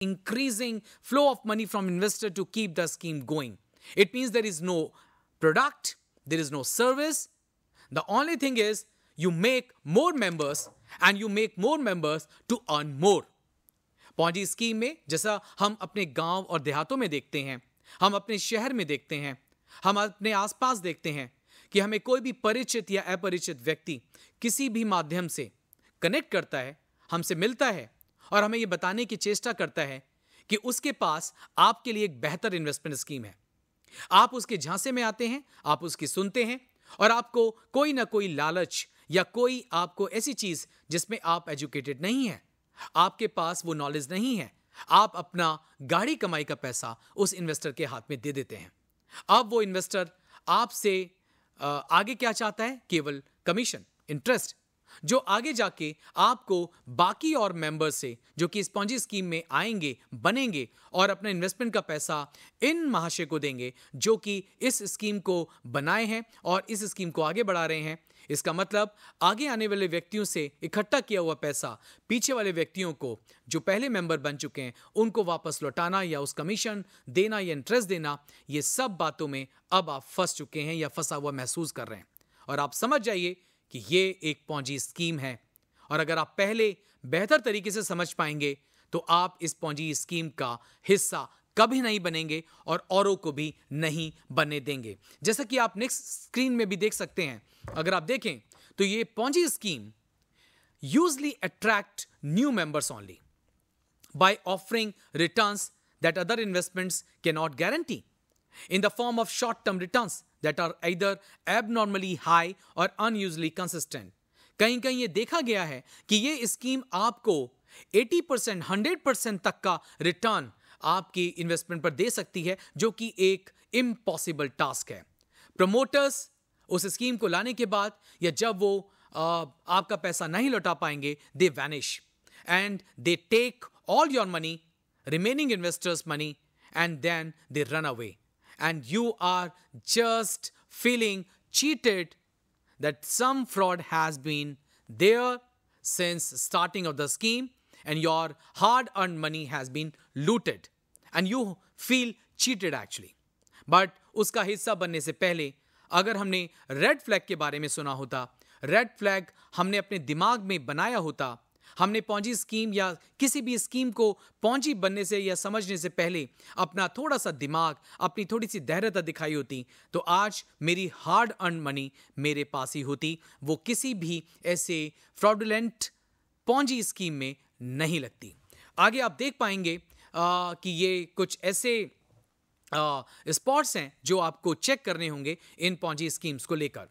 increasing flow of money from investor to keep the scheme going. It means there is no product, there is no service. The only thing is you make more members and you make more members to earn more. scheme mein jaisa hum apne gaon aur dehaton mein dekhte hain hum apne shahar mein dekhte hain hum apne aas paas dekhte hain कि हमें कोई भी परिचित या अपरिचित व्यक्ति किसी भी माध्यम से कनेक्ट करता है हमसे मिलता है और हमें यह बताने की चेष्टा करता है कि उसके पास आपके लिए एक बेहतर इन्वेस्टमेंट स्कीम है आप उसके झांसे में आते हैं आप उसकी सुनते हैं और आपको कोई ना कोई लालच या कोई आपको ऐसी चीज जिसमें आप एजुकेटेड नहीं है आपके पास वो नॉलेज नहीं है आप अपना गाड़ी कमाई का पैसा उस इन्वेस्टर के हाथ में दे देते हैं अब वो इन्वेस्टर आपसे आगे क्या चाहता है केवल कमीशन इंटरेस्ट जो आगे जाके आपको बाकी और मेंबर से जो कि स्पॉन्जी स्कीम में आएंगे बनेंगे और अपने इन्वेस्टमेंट का पैसा इन महाशय को देंगे जो कि इस स्कीम को बनाए हैं और इस स्कीम को आगे बढ़ा रहे हैं इसका मतलब आगे आने वाले व्यक्तियों से इकट्ठा किया हुआ पैसा पीछे वाले व्यक्तियों को जो पहले मेंबर बन चुके हैं उनको वापस लौटाना या उस कमीशन देना या इंटरेस्ट देना ये सब बातों में अब आप फंस चुके हैं या फंसा हुआ महसूस कर रहे हैं और आप समझ जाइए कि ये एक पौजी स्कीम है और अगर आप पहले बेहतर तरीके से समझ पाएंगे तो आप इस पौजी स्कीम का हिस्सा कभी नहीं बनेंगे और औरों को भी नहीं बनने देंगे जैसा कि आप नेक्स्ट स्क्रीन में भी देख सकते हैं अगर आप देखें तो ये Ponzi scheme usually attract new members only offering returns that other investments can not guarantee in the form of short term returns that are either abnormally high और अनयूजली कंसिस्टेंट कहीं कहीं ये देखा गया है कि ये स्कीम आपको 80 परसेंट हंड्रेड परसेंट तक का रिटर्न आपकी इन्वेस्टमेंट पर दे सकती है जो कि एक इम्पॉसिबल टास्क है प्रमोटर्स उस स्कीम को लाने के बाद या जब वो आ, आपका पैसा नहीं लौटा पाएंगे they vanish and they take all your money remaining investors money and then they run away and you are just feeling cheated that some fraud has been there since starting of the scheme and your hard earned money has been looted and you feel cheated actually But उसका हिस्सा बनने से पहले अगर हमने red flag के बारे में सुना होता red flag हमने अपने दिमाग में बनाया होता हमने पौजी स्कीम या किसी भी स्कीम को पौजी बनने से या समझने से पहले अपना थोड़ा सा दिमाग अपनी थोड़ी सी धैर्यता दिखाई होती तो आज मेरी हार्ड अर्न मनी मेरे पास ही होती वो किसी भी ऐसे फ्रॉडुलेंट पौजी स्कीम में नहीं लगती आगे आप देख पाएंगे आ, कि ये कुछ ऐसे स्पॉट्स हैं जो आपको चेक करने होंगे इन पौजी स्कीम्स को लेकर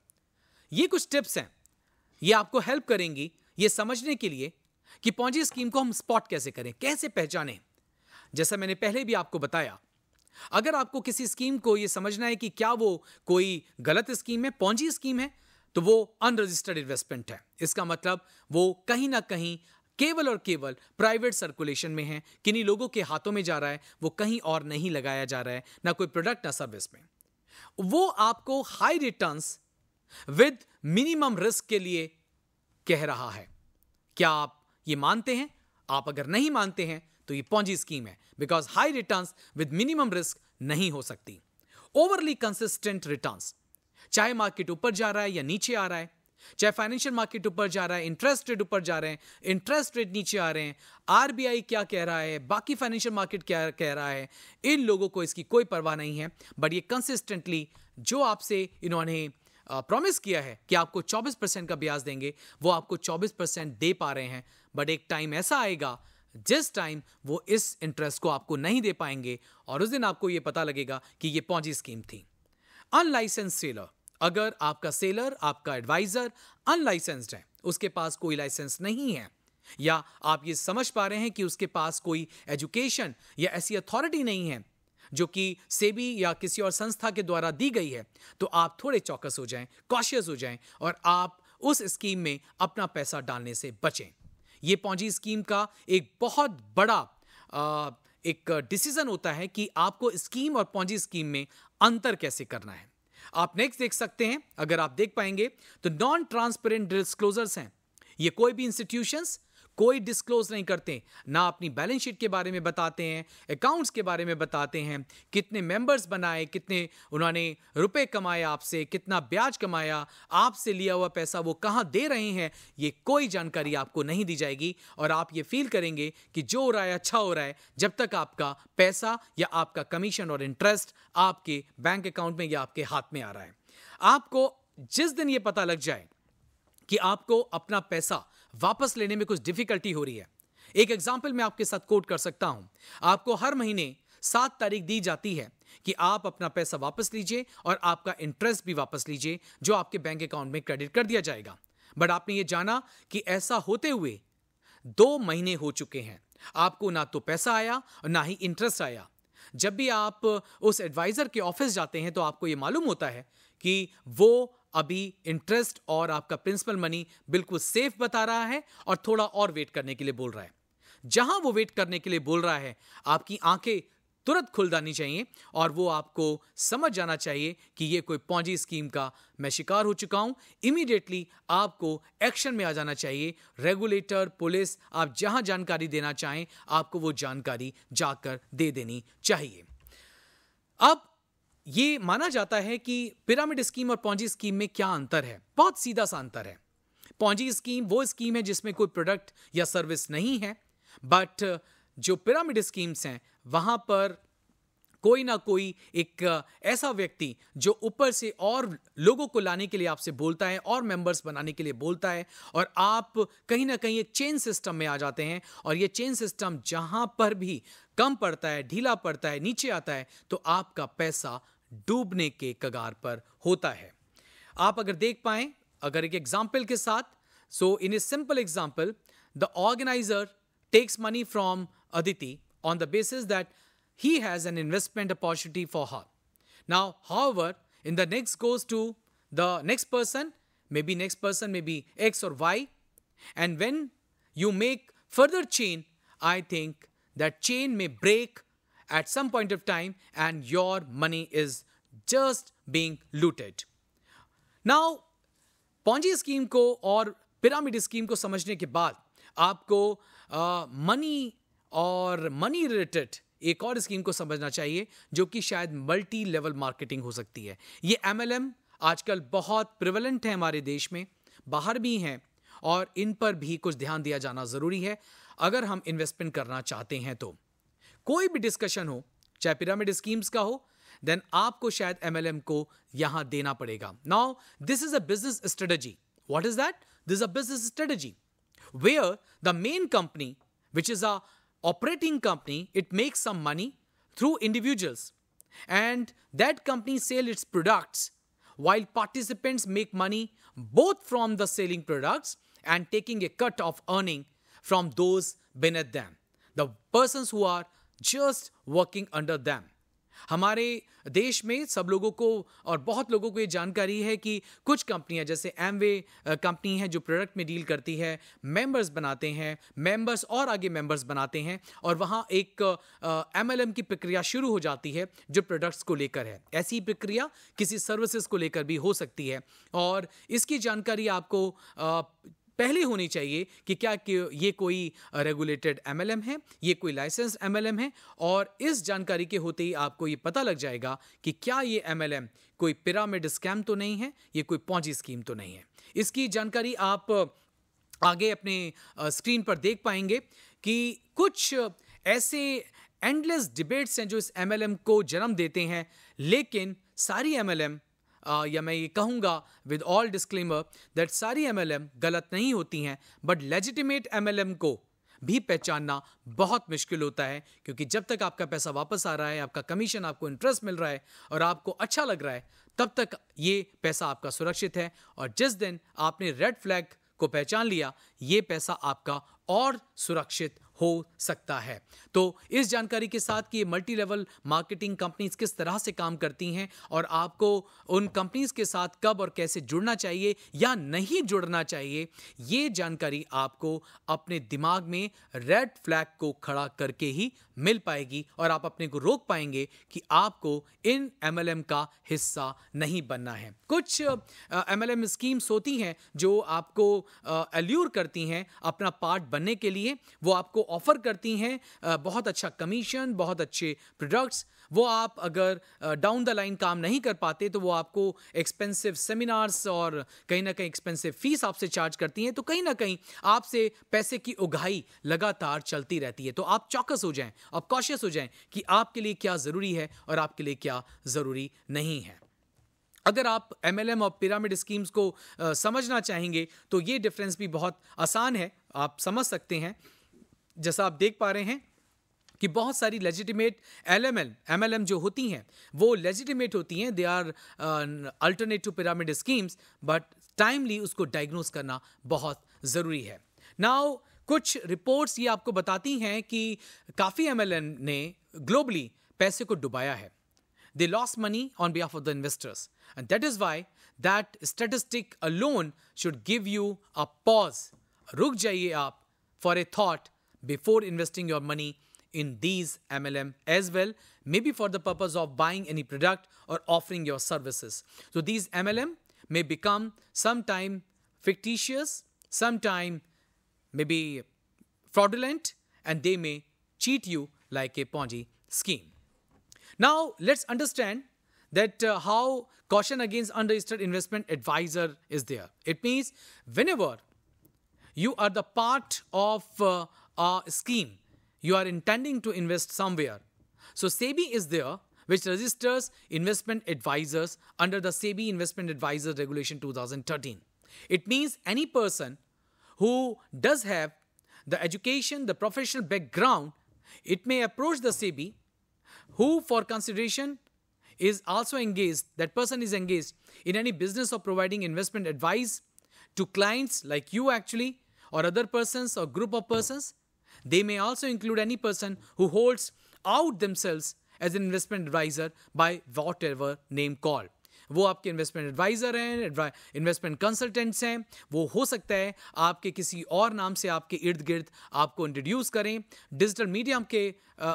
ये कुछ टिप्स हैं ये आपको हेल्प करेंगी ये समझने के लिए कि पौजी स्कीम को हम स्पॉट कैसे करें कैसे पहचाने जैसा मैंने पहले भी आपको बताया अगर आपको किसी स्कीम को यह समझना है कि क्या वो कोई गलत स्कीम है पौजी स्कीम है तो वो अनरजिस्टर्ड इन्वेस्टमेंट है इसका मतलब वो कहीं ना कहीं केवल और केवल प्राइवेट सर्कुलेशन में है किन्हीं लोगों के हाथों में जा रहा है वो कहीं और नहीं लगाया जा रहा है ना कोई प्रोडक्ट ना सर्विस में वो आपको high return with minimum risk के लिए कह रहा है क्या आप ये मानते हैं आप अगर नहीं मानते हैं तो ये पौजी स्कीम है because high return with minimum risk नहीं हो सकती ओवरली कंसिस्टेंट रिटर्न चाहे मार्केट ऊपर जा रहा है या नीचे आ रहा है चाहे फाइनेंशियल मार्केट ऊपर जा रहा है इंटरेस्ट रेट ऊपर जा रहे हैं इंटरेस्ट रेट नीचे आ रहे हैं आरबीआई क्या कह रहा है बाकी फाइनेंशियल मार्केट क्या कह रहा है इन लोगों को इसकी कोई परवाह नहीं है बट ये कंसिस्टेंटली जो आपसे इन्होंने प्रॉमिस किया है कि आपको 24 परसेंट का ब्याज देंगे वो आपको 24 परसेंट दे पा रहे हैं बट एक टाइम ऐसा आएगा जिस टाइम वो इस इंटरेस्ट को आपको नहीं दे पाएंगे और उस दिन आपको ये पता लगेगा कि ये पौजी स्कीम थी अनलाइसेंस सेलर अगर आपका सेलर आपका एडवाइजर अनलाइसेंस्ड है उसके पास कोई लाइसेंस नहीं है या आप ये समझ पा रहे हैं कि उसके पास कोई एजुकेशन या ऐसी अथॉरिटी नहीं है जो कि सेबी या किसी और संस्था के द्वारा दी गई है तो आप थोड़े चौकस हो जाएं कॉशियस हो जाएं और आप उस स्कीम में अपना पैसा डालने से बचें ये पौजी स्कीम का एक बहुत बड़ा आ, एक डिसीजन होता है कि आपको स्कीम और पौजी स्कीम में अंतर कैसे करना है आप नेक्स्ट देख सकते हैं अगर आप देख पाएंगे तो नॉन ट्रांसपेरेंट डिस्क्लोजर्स हैं ये कोई भी इंस्टीट्यूशंस कोई डिस्क्लोज नहीं करते ना अपनी बैलेंस शीट के बारे में बताते हैं अकाउंट्स के बारे में बताते हैं कितने मेंबर्स बनाए कितने उन्होंने रुपए कमाए आपसे कितना ब्याज कमाया आपसे लिया हुआ पैसा वो कहाँ दे रहे हैं ये कोई जानकारी आपको नहीं दी जाएगी और आप ये फील करेंगे कि जो हो रहा है अच्छा हो रहा है जब तक आपका पैसा या आपका कमीशन और इंटरेस्ट आपके बैंक अकाउंट में या आपके हाथ में आ रहा है आपको जिस दिन ये पता लग जाए कि आपको अपना पैसा वापस लेने में कुछ डिफिकल्टी हो रही है एक एग्जाम्पल मैं आपके साथ कोट कर सकता हूं आपको हर महीने सात तारीख दी जाती है कि आप अपना पैसा वापस लीजिए और आपका इंटरेस्ट भी वापस लीजिए जो आपके बैंक अकाउंट में क्रेडिट कर दिया जाएगा बट आपने ये जाना कि ऐसा होते हुए दो महीने हो चुके हैं आपको ना तो पैसा आया और ना ही इंटरेस्ट आया जब भी आप उस एडवाइज़र के ऑफिस जाते हैं तो आपको यह मालूम होता है कि वो अभी इंटरेस्ट और आपका प्रिंसिपल मनी बिल्कुल सेफ बता रहा है और थोड़ा और वेट करने के लिए बोल रहा है जहां वो वेट करने के लिए बोल रहा है आपकी आंखें तुरंत खुल जानी चाहिए और वो आपको समझ जाना चाहिए कि ये कोई पौजी स्कीम का मैं शिकार हो चुका हूं इमीडिएटली आपको एक्शन में आ जाना चाहिए रेगुलेटर पुलिस आप जहां जानकारी देना चाहें आपको वो जानकारी जाकर दे देनी चाहिए अब ये माना जाता है कि पिरामिड स्कीम और पौजी स्कीम में क्या अंतर है बहुत सीधा सा अंतर है पौजी स्कीम वो स्कीम है जिसमें कोई प्रोडक्ट या सर्विस नहीं है बट जो पिरामिड स्कीम्स हैं वहाँ पर कोई ना कोई एक ऐसा व्यक्ति जो ऊपर से और लोगों को लाने के लिए आपसे बोलता है और मेंबर्स बनाने के लिए बोलता है और आप कहीं ना कहीं एक चेन सिस्टम में आ जाते हैं और ये चेन सिस्टम जहां पर भी कम पड़ता है ढीला पड़ता है नीचे आता है तो आपका पैसा डूबने के कगार पर होता है आप अगर देख पाए अगर एक एग्जाम्पल के साथ so in a simple example the organizer takes money from Aditi on the basis that he has an investment opportunity for her now however in the next goes to the next person maybe next person maybe X और Y and when you make further chain I think that chain में break at some point of time and your money is just being looted. Now, Ponzi scheme को और pyramid scheme को समझने के बाद आपको money और मनी रिलेटेड एक और स्कीम को समझना चाहिए जो कि शायद मल्टी लेवल मार्केटिंग हो सकती है ये एम आजकल बहुत प्रिवलेंट है हमारे देश में बाहर भी हैं और इन पर भी कुछ ध्यान दिया जाना ज़रूरी है अगर हम इन्वेस्टमेंट करना चाहते हैं तो कोई भी डिस्कशन हो चाहे पिरामिड स्कीम्स का हो देन आपको शायद एमएलएम को यहां देना पड़ेगा now this is a business strategy what is that this a business strategy where the main company which is a operating company it makes some money through individuals and that company sell its products while participants make money both from the selling products and taking a cut of earning from those beneath them the person who are just working under them हमारे देश में सब लोगों को और बहुत लोगों को ये जानकारी है कि कुछ कंपनियां जैसे एमवे कंपनी है जो प्रोडक्ट में डील करती है मेंबर्स बनाते हैं मेंबर्स और आगे मेंबर्स बनाते हैं और वहाँ एक एमएलएम की प्रक्रिया शुरू हो जाती है जो प्रोडक्ट्स को लेकर है ऐसी प्रक्रिया किसी सर्विसेज को लेकर भी हो सकती है और इसकी जानकारी आपको पहले होनी चाहिए कि क्या कि ये कोई रेगुलेटेड एमएलएम है ये कोई लाइसेंस एमएलएम है और इस जानकारी के होते ही आपको ये पता लग जाएगा कि क्या ये एमएलएम कोई पिरामिड स्कैम तो नहीं है ये कोई पौजी स्कीम तो नहीं है इसकी जानकारी आप आगे अपने स्क्रीन पर देख पाएंगे कि कुछ ऐसे एंडलेस डिबेट्स हैं जो इस एमएलएम को जन्म देते हैं लेकिन सारी एमएलएम या मैं ये कहूँगा विद ऑल डिस्क्लेमर दैट सारी एम गलत नहीं होती हैं बट लेजिटिमेट एम को भी पहचानना बहुत मुश्किल होता है क्योंकि जब तक आपका पैसा वापस आ रहा है आपका कमीशन आपको इंटरेस्ट मिल रहा है और आपको अच्छा लग रहा है तब तक ये पैसा आपका सुरक्षित है और जिस दिन आपने रेड फ्लैग को पहचान लिया ये पैसा आपका और सुरक्षित हो सकता है तो इस जानकारी के साथ कि ये मल्टी लेवल मार्केटिंग कंपनीज किस तरह से काम करती हैं और आपको उन कंपनीज के साथ कब और कैसे जुड़ना चाहिए या नहीं जुड़ना चाहिए ये जानकारी आपको अपने दिमाग में रेड फ्लैग को खड़ा करके ही मिल पाएगी और आप अपने को रोक पाएंगे कि आपको इन एमएलएम का हिस्सा नहीं बनना है कुछ एमएलएम स्कीम्स होती हैं जो आपको एल्यूर करती हैं अपना पार्ट बनने के लिए वो आपको ऑफ़र करती हैं बहुत अच्छा कमीशन बहुत अच्छे प्रोडक्ट्स वो आप अगर डाउन द लाइन काम नहीं कर पाते तो वो आपको एक्सपेंसिव सेमिनार्स और कहीं ना कहीं एक्सपेंसिव फीस आपसे चार्ज करती हैं तो कहीं ना कहीं आपसे पैसे की उगाही लगातार चलती रहती है तो आप चौकस हो जाएं आप कॉशियस हो जाएं कि आपके लिए क्या ज़रूरी है और आपके लिए क्या ज़रूरी नहीं है अगर आप एम और पिरामिड स्कीम्स को समझना चाहेंगे तो ये डिफरेंस भी बहुत आसान है आप समझ सकते हैं जैसा आप देख पा रहे हैं कि बहुत सारी legitimate L M L M L M जो होती हैं वो लेजिटिमेट होती हैं they are alternate to pyramid schemes but timely उसको डायग्नोज करना बहुत ज़रूरी है नाउ कुछ रिपोर्ट्स ये आपको बताती हैं कि काफ़ी एम ने ग्लोबली पैसे को डुबाया है they loss money on behalf of the investors and that is why that statistic alone should give you a pause रुक जाइए आप for a thought before investing your money in these MLM as well, maybe for the purpose of buying any product or offering your services. So these MLM may become sometime fictitious, sometime maybe fraudulent, and they may cheat you like a Ponzi scheme. Now let's understand that uh, how caution against unregistered investment advisor is there. It means whenever you are the part of uh, a scheme you are intending to invest somewhere. So SEBI is there, which registers investment advisors under the SEBI Investment Advisor Regulation 2013. It means any person who does have the education, the professional background, it may approach the SEBI who for consideration is also engaged, that person is engaged in any business of providing investment advice to clients like you actually or other persons or group of persons they may also include any person who holds out themselves as an investment advisor by whatever name called. वो आपके investment advisor हैं investment consultants हैं वो हो सकता है आपके किसी और नाम से आपके इर्द गिर्द आपको इंट्रोड्यूस करें डिजिटल मीडिया के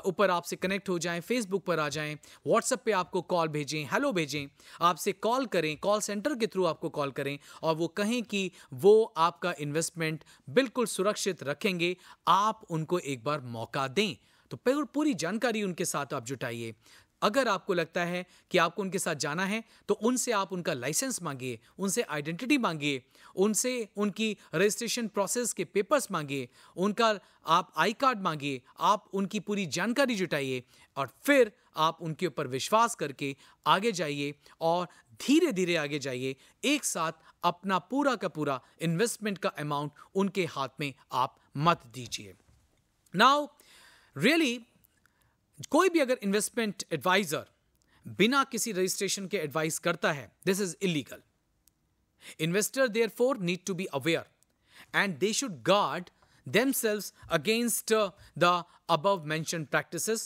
ऊपर आपसे कनेक्ट हो जाएं फेसबुक पर आ जाएं व्हाट्सएप पे आपको कॉल भेजें हेलो भेजें आपसे कॉल करें कॉल सेंटर के थ्रू आपको कॉल करें और वो कहें कि वो आपका इन्वेस्टमेंट बिल्कुल सुरक्षित रखेंगे आप उनको एक बार मौका दें तो पूरी जानकारी उनके साथ आप जुटाइए अगर आपको लगता है कि आपको उनके साथ जाना है तो उनसे आप उनका लाइसेंस मांगिए उनसे आइडेंटिटी मांगिए उनसे उनकी रजिस्ट्रेशन प्रोसेस के पेपर्स मांगिए उनका आप आई कार्ड मांगिए आप उनकी पूरी जानकारी जुटाइए और फिर आप उनके ऊपर विश्वास करके आगे जाइए और धीरे धीरे आगे जाइए एक साथ अपना पूरा का पूरा इन्वेस्टमेंट का अमाउंट उनके हाथ में आप मत दीजिए नाउ रियली कोई भी अगर इन्वेस्टमेंट एडवाइजर बिना किसी रजिस्ट्रेशन के एडवाइस करता है this is illegal investor therefore need to be aware and they should themselves against uh, the above mentioned practices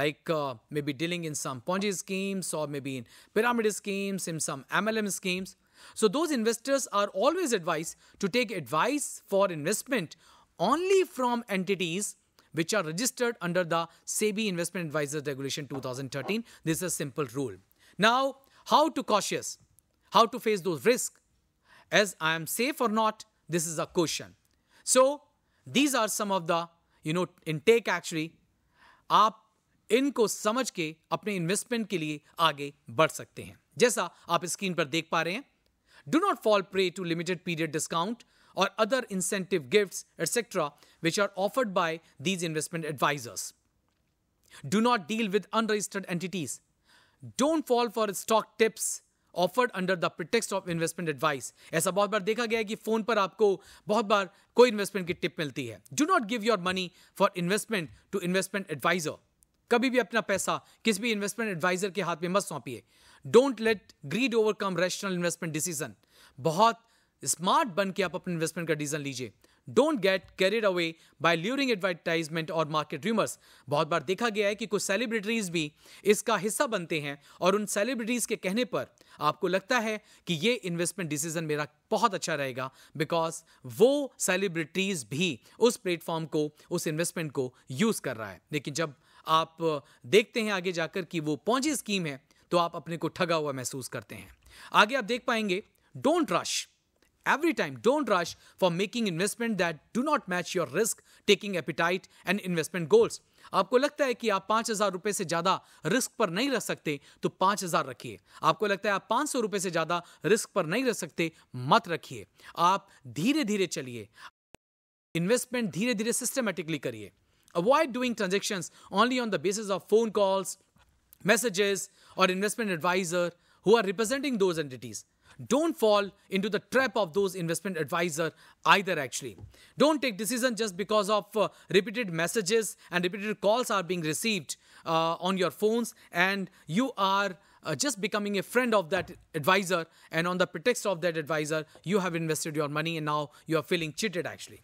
like uh, maybe dealing in some ponzi schemes or maybe in pyramid schemes in some mlm schemes so those investors are always advised to take advice for investment only from entities which are registered under the SEBI Investment Advisors Regulation 2013. This is a simple rule. Now, how to cautious? How to face those risks? As I am safe or not, this is a question. So, these are some of the, you know, intake actually. आप इनको समझ के अपने investment के लिए आगे बढ़ सकते हैं जैसा आप स्क्रीन पर देख पा रहे हैं do not fall prey to limited period discount or other incentive gifts, etc., which are offered by these investment advisors. Do not deal with unregistered entities. Don't fall for stock tips offered under the pretext of investment advice ऐसा बहुत बार देखा गया है कि phone पर आपको बहुत बार कोई इन्वेस्टमेंट की टिप मिलती है do not give your money for investment to investment advisor कभी भी अपना पैसा किसी भी इन्वेस्टमेंट एडवाइजर के हाथ में मत सौंपिए don't let greed overcome rational investment decision बहुत स्मार्ट बन के आप अपने इन्वेस्टमेंट का डिसीजन लीजिए don't get carried away by luring advertisement और मार्केट र्यूमर्स बहुत बार देखा गया है कि कुछ सेलिब्रिटीज भी इसका हिस्सा बनते हैं और उन सेलिब्रिटीज के कहने पर आपको लगता है कि ये इन्वेस्टमेंट डिसीजन मेरा बहुत अच्छा रहेगा बिकॉज वो सेलिब्रिटीज भी उस प्लेटफॉर्म को उस इन्वेस्टमेंट को यूज कर रहा है लेकिन जब आप देखते हैं आगे जाकर कि वो पहुंची स्कीम है तो आप अपने को ठगा हुआ महसूस करते हैं आगे आप देख पाएंगे don't rush every time. Don't rush for making investment that do not match your risk taking appetite and investment goals. आपको लगता है कि आप पांच हजार रुपए से ज्यादा रिस्क पर नहीं रह सकते तो पांच हजार रखिए आपको लगता है आप पांच सौ रुपए से ज्यादा रिस्क पर नहीं रह सकते मत रखिए आप धीरे धीरे चलिए इन्वेस्टमेंट धीरे धीरे सिस्टमेटिकली करिए avoid doing transaction only on the basis of phone calls messages और investment advisor who are representing those entities Don't fall into the trap of those investment advisor either actually. Don't take decision just because of uh, repeated messages and repeated calls are being received uh, on your phones and you are uh, just becoming a friend of that advisor and on the pretext of that advisor you have invested your money and now you are feeling cheated actually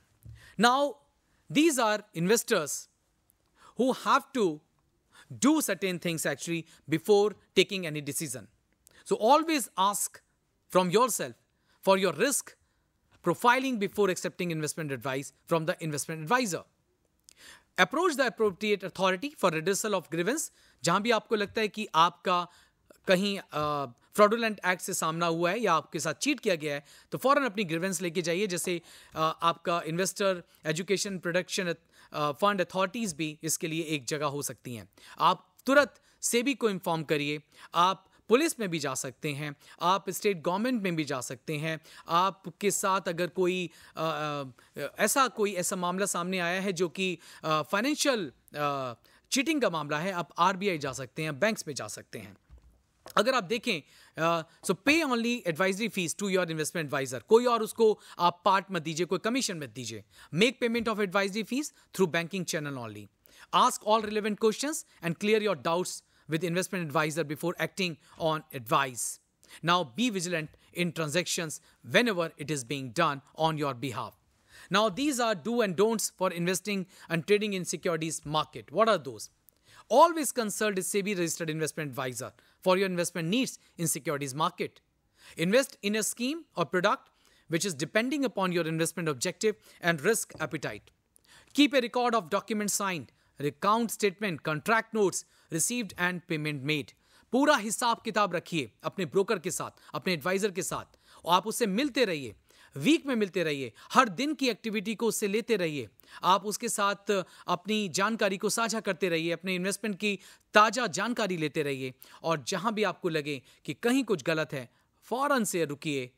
now these are investors who have to do certain things actually before taking any decision so always ask from yourself for your risk profiling before accepting investment advice from the investment advisor. Approach the appropriate authority for redressal of grievance जहां भी आपको लगता है कि आपका कहीं fraudulent act से सामना हुआ है या आपके साथ चीट किया गया है तो फ़ौरन अपनी ग्रीवेंस लेके जाइए जैसे uh, आपका investor education production fund authorities भी इसके लिए एक जगह हो सकती हैं आप तुरंत सेबी को इन्फॉर्म करिए आप पुलिस में भी जा सकते हैं आप स्टेट गवर्नमेंट में भी जा सकते हैं आपके साथ अगर कोई ऐसा कोई ऐसा मामला सामने आया है जो कि फाइनेंशियल चीटिंग का मामला है आप आरबीआई जा सकते हैं बैंक्स में जा सकते हैं अगर आप देखें so pay only advisory fees to your investment advisor कोई और उसको आप पार्ट मत दीजिए कोई कमीशन मत दीजिए make payment of advisory fees through banking channel only ask all relevant questions and clear your doubts with investment advisor before acting on advice. Now be vigilant in transactions whenever it is being done on your behalf. Now these are do and don'ts for investing and trading in securities market. What are those? Always consult a SEBI registered investment advisor for your investment needs in securities market. Invest in a scheme or product which is depending upon your investment objective and risk appetite. Keep a record of documents signed, recount statement, contract notes, received and payment made पूरा हिसाब किताब रखिए अपने broker के साथ अपने adviser के साथ और आप उससे मिलते रहिए वीक में मिलते रहिए हर दिन की एक्टिविटी को उससे लेते रहिए आप उसके साथ अपनी जानकारी को साझा करते रहिए अपने इन्वेस्टमेंट की ताज़ा जानकारी लेते रहिए और जहां भी आपको लगे कि कहीं कुछ गलत है फ़ौरन से रुकिए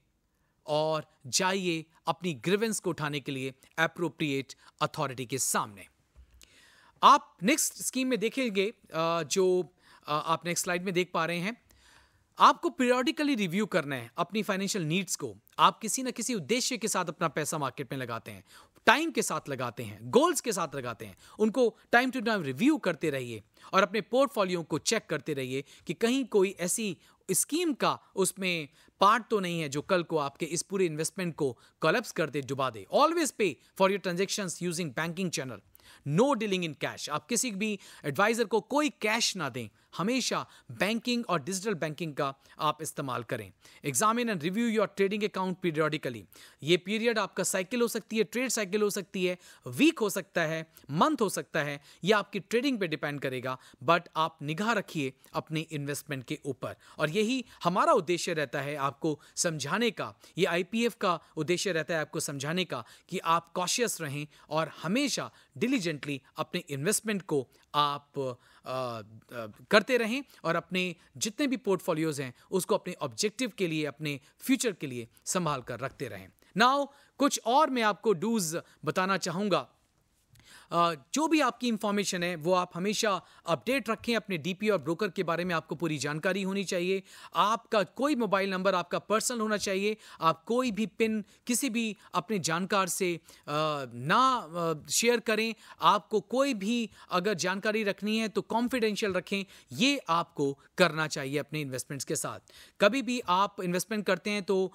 और जाइए अपनी ग्रीवेंस को उठाने के लिए अप्रोप्रिएट अथॉरिटी के सामने आप नेक्स्ट स्कीम में देखेंगे जो आप नेक्स्ट स्लाइड में देख पा रहे हैं आपको पीरियोडिकली रिव्यू करना है अपनी फाइनेंशियल नीड्स को आप किसी ना किसी उद्देश्य के साथ अपना पैसा मार्केट में लगाते हैं टाइम के साथ लगाते हैं गोल्स के साथ लगाते हैं उनको टाइम टू टाइम रिव्यू करते रहिए और अपने पोर्टफोलियो को चेक करते रहिए कि कहीं कोई ऐसी स्कीम का उसमें पार्ट तो नहीं है जो कल को आपके इस पूरे इन्वेस्टमेंट को कलप्स कर दे डुबा दे always pay for your transaction using banking channel no dealing in cash आप किसी भी एडवाइजर को कोई कैश ना दें हमेशा बैंकिंग और डिजिटल बैंकिंग का आप इस्तेमाल करें examine and review your trading account periodically ये पीरियड आपका साइकिल हो सकती है ट्रेड साइकिल हो सकती है वीक हो सकता है मंथ हो सकता है यह आपकी ट्रेडिंग पर डिपेंड करेगा बट आप निगाह रखिए अपने इन्वेस्टमेंट के ऊपर और यही हमारा उद्देश्य रहता है आपको समझाने का ये आई का उद्देश्य रहता है आपको समझाने का कि आप कॉशियस रहें और हमेशा डिलीजेंटली अपने इन्वेस्टमेंट को आप आ, आ, करते रहें और अपने जितने भी पोर्टफोलियोज़ हैं उसको अपने ऑब्जेक्टिव के लिए अपने फ्यूचर के लिए संभाल कर रखते रहें नाउ कुछ और मैं आपको डूज बताना चाहूँगा जो भी आपकी इंफॉर्मेशन है वो आप हमेशा अपडेट रखें अपने डीपी और ब्रोकर के बारे में आपको पूरी जानकारी होनी चाहिए आपका कोई मोबाइल नंबर आपका पर्सनल होना चाहिए आप कोई भी पिन किसी भी अपने जानकार से ना शेयर करें आपको कोई भी अगर जानकारी रखनी है तो कॉन्फिडेंशियल रखें ये आपको करना चाहिए अपने इन्वेस्टमेंट्स के साथ कभी भी आप इन्वेस्टमेंट करते हैं तो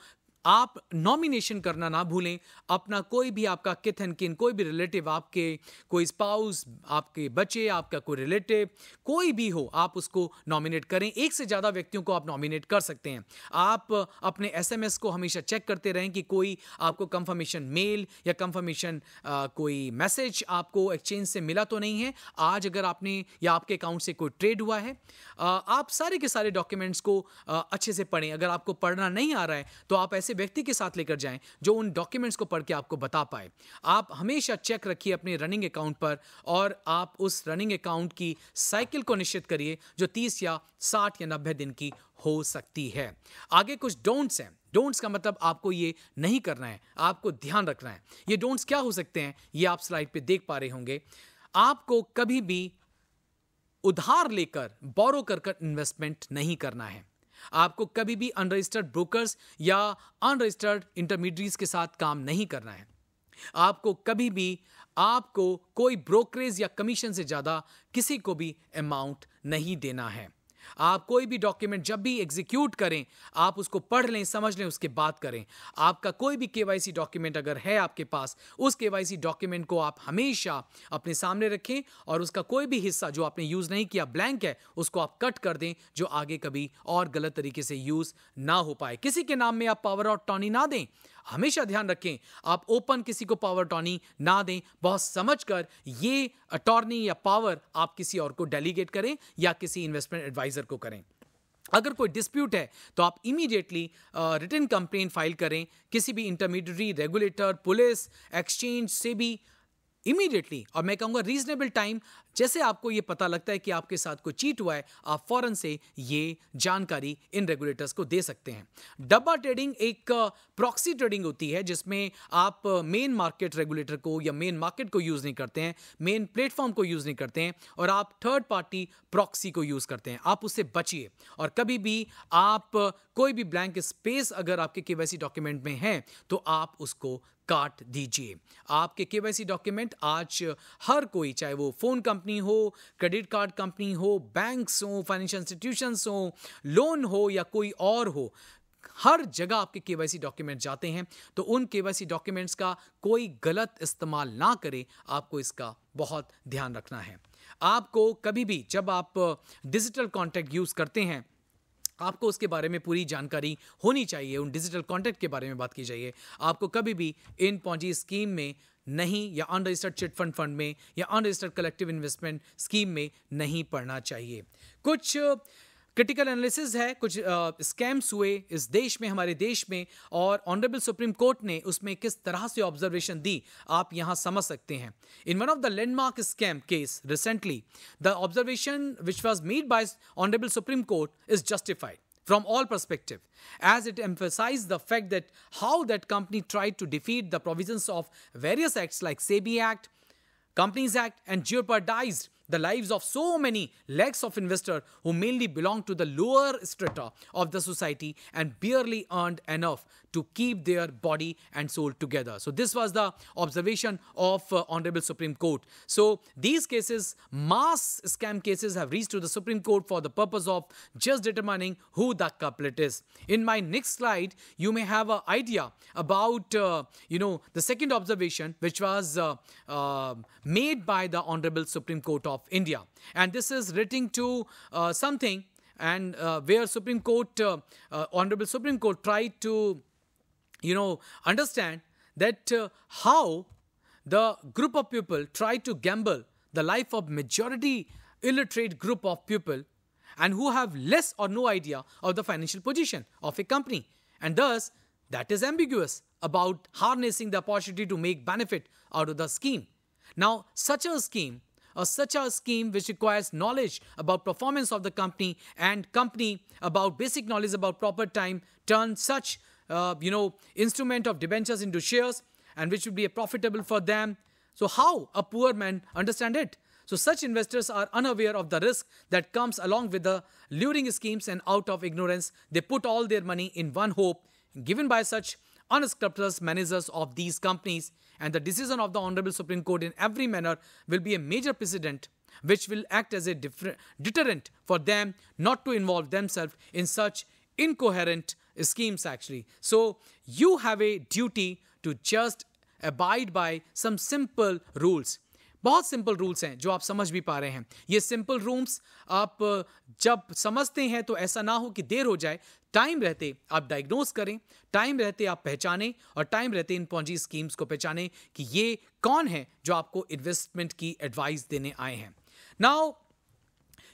आप नॉमिनेशन करना ना भूलें अपना कोई भी आपका किथ एंड किन कोई भी रिलेटिव आपके कोई स्पाउस आपके बच्चे आपका कोई रिलेटिव कोई भी हो आप उसको नॉमिनेट करें एक से ज़्यादा व्यक्तियों को आप नॉमिनेट कर सकते हैं आप अपने एसएमएस को हमेशा चेक करते रहें कि कोई आपको कंफर्मेशन मेल या कंफर्मेशन कोई मैसेज आपको एक्सचेंज से मिला तो नहीं है आज अगर आपने या आपके अकाउंट से कोई ट्रेड हुआ है आप सारे के सारे डॉक्यूमेंट्स को अच्छे से पढ़ें अगर आपको पढ़ना नहीं आ रहा है तो आप ऐसे ऐसे व्यक्ति के साथ लेकर जाएं जो उन डॉक्यूमेंट्स को पढ़ के आपको बता पाए आप हमेशा चेक रखिए अपने रनिंग अकाउंट पर और आप उस रनिंग अकाउंट की साइकिल को निश्चित करिए जो तीस या साठ या नब्बे दिन की हो सकती है आगे कुछ डोंट्स हैं डोंट्स का मतलब आपको ये नहीं करना है आपको ध्यान रखना है ये डोंट्स क्या हो सकते हैं ये आप स्लाइड पे देख पा रहे होंगे आपको कभी भी उधार लेकर बोरो कर इन्वेस्टमेंट नहीं करना है आपको कभी भी अनरजिस्टर्ड ब्रोकर्स या अनरजिस्टर्ड इंटरमीडिएट्स के साथ काम नहीं करना है आपको कभी भी आपको कोई ब्रोकरेज या कमीशन से ज़्यादा किसी को भी अमाउंट नहीं देना है आप कोई भी डॉक्यूमेंट जब भी एग्जीक्यूट करें आप उसको पढ़ लें समझ लें उसके बाद करें आपका कोई भी केवाईसी डॉक्यूमेंट अगर है आपके पास उस के डॉक्यूमेंट को आप हमेशा अपने सामने रखें और उसका कोई भी हिस्सा जो आपने यूज़ नहीं किया ब्लैंक है उसको आप कट कर दें जो आगे कभी और गलत तरीके से यूज़ ना हो पाए किसी के नाम में आप पावर ऑफ टॉनी ना दें हमेशा ध्यान रखें आप ओपन किसी को पावर अटॉर्नी ना दें बहुत समझ कर ये अटॉर्नी या पावर आप किसी और को डेलीगेट करें या किसी इन्वेस्टमेंट एडवाइजर को करें अगर कोई डिस्प्यूट है तो आप इमीडिएटली रिटर्न कंप्लेन फाइल करें किसी भी इंटरमीडियरी रेगुलेटर पुलिस एक्सचेंज से भी इमीडिएटली और मैं कहूँगा रीजनेबल टाइम जैसे आपको ये पता लगता है कि आपके साथ कोई चीट हुआ है आप फ़ौरन से ये जानकारी इन रेगुलेटर्स को दे सकते हैं डब्बा ट्रेडिंग एक प्रॉक्सी ट्रेडिंग होती है जिसमें आप मेन मार्केट रेगुलेटर को या मेन मार्केट को यूज़ नहीं करते हैं मेन प्लेटफॉर्म को यूज़ नहीं करते हैं और आप थर्ड पार्टी प्रॉक्सी को यूज़ करते हैं आप उससे बचिए और कभी भी आप कोई भी ब्लैंक स्पेस अगर आपके केवाईसी डॉक्यूमेंट में है तो आप उसको काट दीजिए आपके के डॉक्यूमेंट आज हर कोई चाहे वो फ़ोन कंपनी हो क्रेडिट कार्ड कंपनी हो बैंक्स हो फाइनेंशियल इंस्टीट्यूशंस हो लोन हो या कोई और हो हर जगह आपके के डॉक्यूमेंट जाते हैं तो उन के डॉक्यूमेंट्स का कोई गलत इस्तेमाल ना करें आपको इसका बहुत ध्यान रखना है आपको कभी भी जब आप डिजिटल कॉन्टैक्ट यूज़ करते हैं आपको उसके बारे में पूरी जानकारी होनी चाहिए उन डिजिटल कॉन्टेंट के बारे में बात की जाइए आपको कभी भी इन पौजी स्कीम में नहीं या अनरजिस्टर्ड चिट फंड फंड में या अनरजिस्टर्ड कलेक्टिव इन्वेस्टमेंट स्कीम में नहीं पढ़ना चाहिए कुछ क्रिटिकल एनालिसिस है कुछ स्कैम्स हुए इस देश में हमारे देश में और ऑनरेबल सुप्रीम कोर्ट ने उसमें किस तरह से ऑब्जर्वेशन दी आप यहां समझ सकते हैं in one of the landmark scam case recently the observation which was made by honourable Supreme Court is justified from all perspective as it emphasized the fact that how that company tried to defeat the provisions of various acts like SEBI act companies act and jeopardized the lives of so many lakhs of investors who mainly belong to the lower strata of the society and barely earned enough to keep their body and soul together. So this was the observation of uh, Honorable Supreme Court. So these cases, mass scam cases have reached to the Supreme Court for the purpose of just determining who the culprit is. In my next slide, you may have an idea about, uh, you know, the second observation which was uh, uh made by the Honorable Supreme Court of of India. And this is relating to uh, something and uh, where Supreme Court, uh, uh, Honorable Supreme Court tried to, you know, understand that uh, how the group of people try to gamble the life of majority illiterate group of people and who have less or no idea of the financial position of a company. And thus, that is ambiguous about harnessing the opportunity to make benefit out of the scheme. Now, such a scheme a such a scheme which requires knowledge about performance of the company and company about basic knowledge about proper time turn such uh, you know instrument of debentures into shares and which would be a profitable for them so how a poor man understand it so such investors are unaware of the risk that comes along with the luring schemes and out of ignorance they put all their money in one hope given by such unscrupulous managers of these companies, and the decision of the Honorable Supreme Court in every manner will be a major precedent which will act as a deterrent for them not to involve themselves in such incoherent schemes actually so you have a duty to just abide by some simple rules बहुत simple rules हैं जो आप समझ भी पा रहे हैं ये सिंपल रूम्स आप जब समझते हैं तो ऐसा ना हो कि देर हो जाए टाइम रहते आप डायग्नोस करें टाइम रहते आप पहचानें और टाइम रहते इन पौजी स्कीम्स को पहचानें कि ये कौन है जो आपको इन्वेस्टमेंट की एडवाइस देने आए हैं नाउ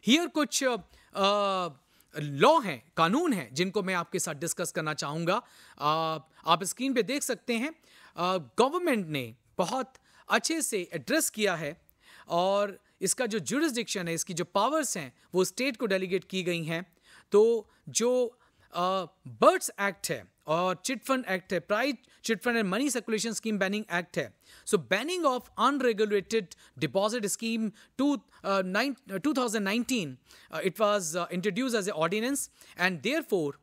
हियर कुछ लॉ हैं कानून हैं जिनको मैं आपके साथ डिस्कस करना चाहूँगा आप स्क्रीन पे देख सकते हैं गवर्नमेंट ने बहुत अच्छे से एड्रेस किया है और इसका जो जुरिस्डिक्शन है इसकी जो पावर्स हैं वो स्टेट को डेलीगेट की गई हैं तो जो बर्ड्स एक्ट है और चिटफंड एक्ट है prize chit fund and money circulation scheme banning act है so banning of unregulated deposit scheme two two thousand nineteen it was introduce as a ordinance and therefore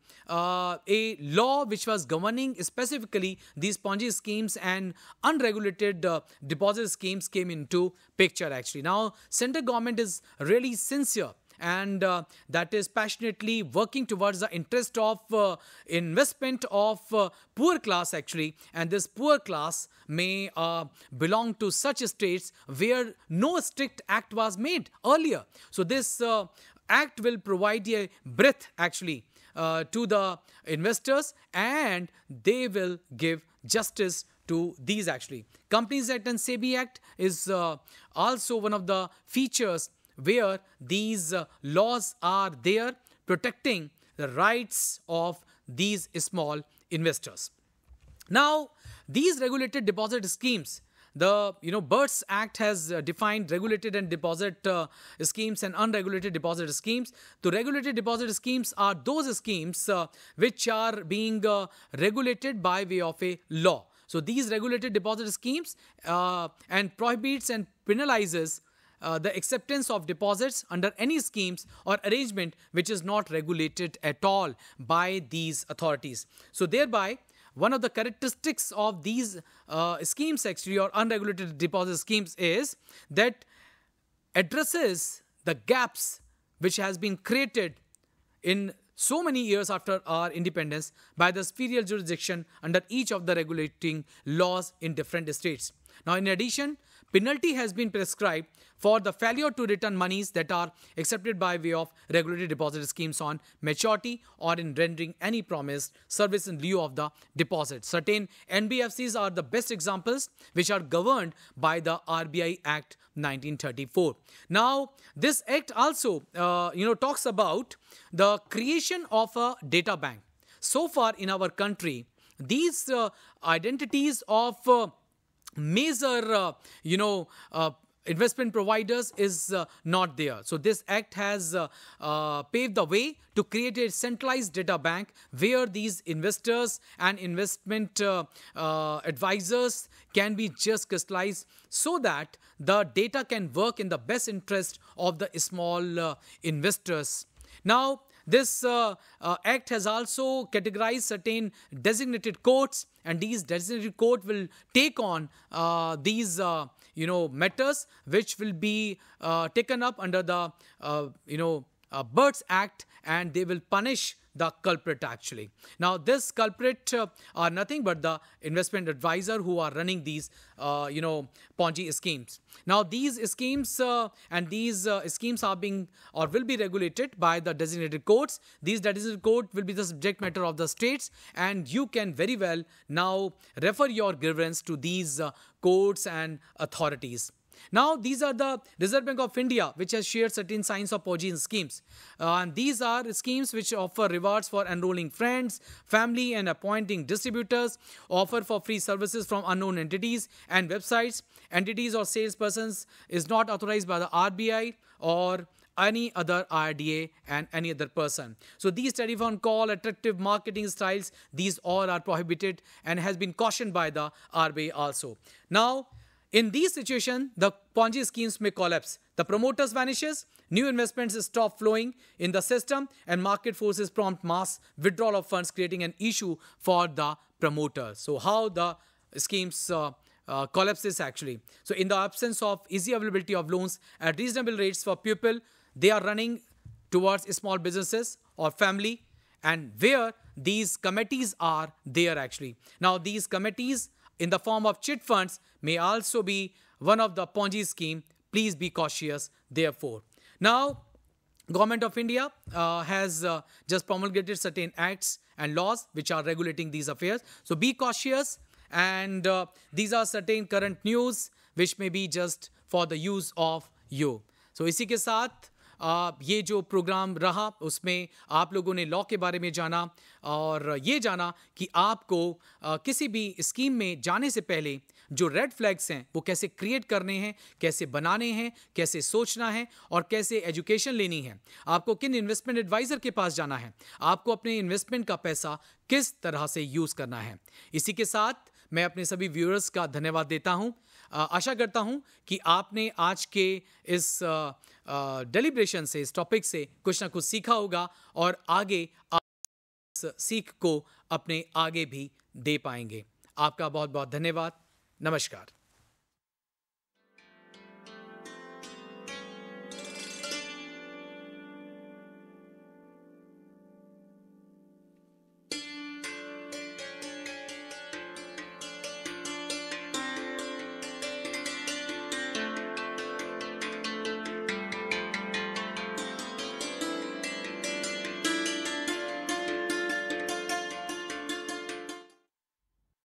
a law which was governing specifically these Ponzi schemes and unregulated uh, deposit schemes came into picture actually. Now, Centre government is really sincere and uh, that is passionately working towards the interest of uh, investment of uh, poor class actually and this poor class may uh, belong to such states where no strict act was made earlier so this uh, act will provide a breath actually uh, to the investors and they will give justice to these actually companies act and sebi act is also one of the features where these uh, laws are there protecting the rights of these small investors. Now, these regulated deposit schemes the you know birds act has uh, defined regulated and deposit uh, schemes and unregulated deposit schemes the regulated deposit schemes are those schemes uh, which are being uh, regulated by way of a law so these regulated deposit schemes and prohibits and penalizes uh, the acceptance of deposits under any schemes or arrangement which is not regulated at all by these authorities. So, thereby, one of the characteristics of these uh, schemes actually or unregulated deposit schemes is that addresses the gaps which has been created in so many years after our independence by the spheral jurisdiction under each of the regulating laws in different states. Now, in addition, Penalty has been prescribed for the failure to return monies that are accepted by way of regulatory deposit schemes on maturity or in rendering any promised service in lieu of the deposit. Certain NBFCs are the best examples which are governed by the RBI Act 1934. Now, this act also uh, you know talks about the creation of a data bank. So far in our country, these uh, identities of uh, major, uh, you know, uh, investment providers is uh, not there. So this act has uh, uh, paved the way to create a centralized data bank where these investors and investment uh, advisors can be just crystallized so that the data can work in the best interest of the small investors. Now, this uh, uh, act has also categorized certain designated courts, and these designated court will take on uh, these, uh, you know, matters which will be uh, taken up under the, uh, you know, Birds Act, and they will punish the culprit actually. Now, this culprit uh, are nothing but the investment advisor who are running these, uh, you know, Ponzi schemes. Now, these schemes uh, and these uh, schemes are being or will be regulated by the designated courts. These designated court will be the subject matter of the states, and you can very well now refer your grievance to these uh, courts and authorities. Now, these are the Reserve Bank of India, which has shared certain signs of Poggian schemes. Uh, and these are schemes which offer rewards for enrolling friends, family, and appointing distributors, offer for free services from unknown entities and websites. Entities or salespersons is not authorized by the RBI or any other RDA and any other person. So these telephone call, attractive marketing styles, these all are prohibited and has been cautioned by the RBI also. Now, in these situations, the Ponzi schemes may collapse. The promoters vanishes, new investments stop flowing in the system, and market forces prompt mass withdrawal of funds, creating an issue for the promoter. So how the schemes uh, uh, collapses actually. So in the absence of easy availability of loans at reasonable rates for people, they are running towards small businesses or family and where these committees are there actually. Now these committees in the form of chit funds may also be one of the Ponzi scheme. Please be cautious, therefore. Now, Government of India uh, has uh, just promulgated certain acts and laws which are regulating these affairs. So be cautious and uh, these are certain current news which may be just for the use of you. So इसी के साथ ये जो programme रहा उसमें आप लोगों ने लॉ के बारे में जाना और ये जाना कि आपको किसी भी स्कीम में जाने से पहले जो रेड फ्लैग्स हैं वो कैसे क्रिएट करने हैं कैसे बनाने हैं कैसे सोचना है और कैसे एजुकेशन लेनी है आपको किन इन्वेस्टमेंट एडवाइज़र के पास जाना है आपको अपने इन्वेस्टमेंट का पैसा किस तरह से यूज़ करना है इसी के साथ मैं अपने सभी व्यूअर्स का धन्यवाद देता हूँ आशा करता हूँ कि आपने आज के इस डेलिब्रेशन से इस टॉपिक से कुछ ना कुछ सीखा होगा और आगे आप इस सीख को अपने आगे भी दे पाएंगे आपका बहुत बहुत धन्यवाद नमस्कार